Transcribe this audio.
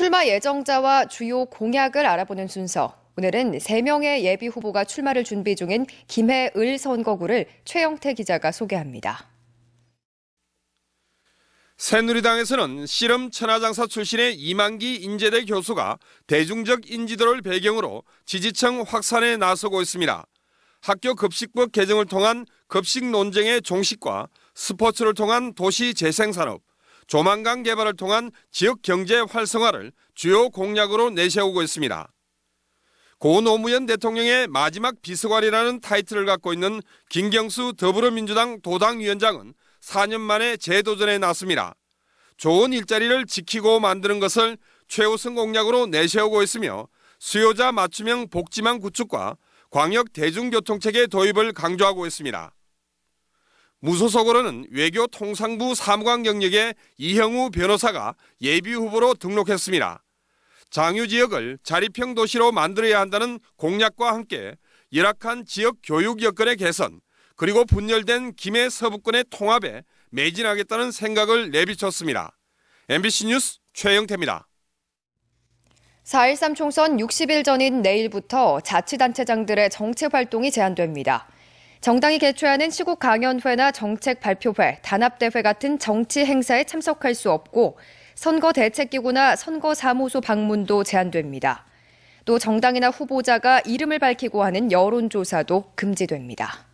출마 예정자와 주요 공약을 알아보는 순서. 오늘은 3명의 예비 후보가 출마를 준비 중인 김해을 선거구를 최영태 기자가 소개합니다. 새누리당에서는 씨름 천하장사 출신의 이만기 인재대 교수가 대중적 인지도를 배경으로 지지층 확산에 나서고 있습니다. 학교 급식법 개정을 통한 급식 논쟁의 종식과 스포츠를 통한 도시 재생산업, 조만간 개발을 통한 지역 경제 활성화를 주요 공약으로 내세우고 있습니다. 고 노무현 대통령의 마지막 비서관이라는 타이틀을 갖고 있는 김경수 더불어민주당 도당위원장은 4년 만에 재도전에 나섭니다. 좋은 일자리를 지키고 만드는 것을 최우선 공약으로 내세우고 있으며 수요자 맞춤형 복지망 구축과 광역 대중교통체계 도입을 강조하고 있습니다. 무소속으로는 외교통상부 사무관 경력의 이형우 변호사가 예비 후보로 등록했습니다. 장유 지역을 자립형 도시로 만들어야 한다는 공약과 함께 열악한 지역 교육 여건의 개선 그리고 분열된 김해 서부권의 통합에 매진하겠다는 생각을 내비쳤습니다. MBC 뉴스 최영태입니다. 4.13 총선 60일 전인 내일부터 자치단체장들의 정치 활동이 제한됩니다. 정당이 개최하는 시국 강연회나 정책 발표회, 단합대회 같은 정치 행사에 참석할 수 없고 선거 대책기구나 선거 사무소 방문도 제한됩니다. 또 정당이나 후보자가 이름을 밝히고 하는 여론조사도 금지됩니다.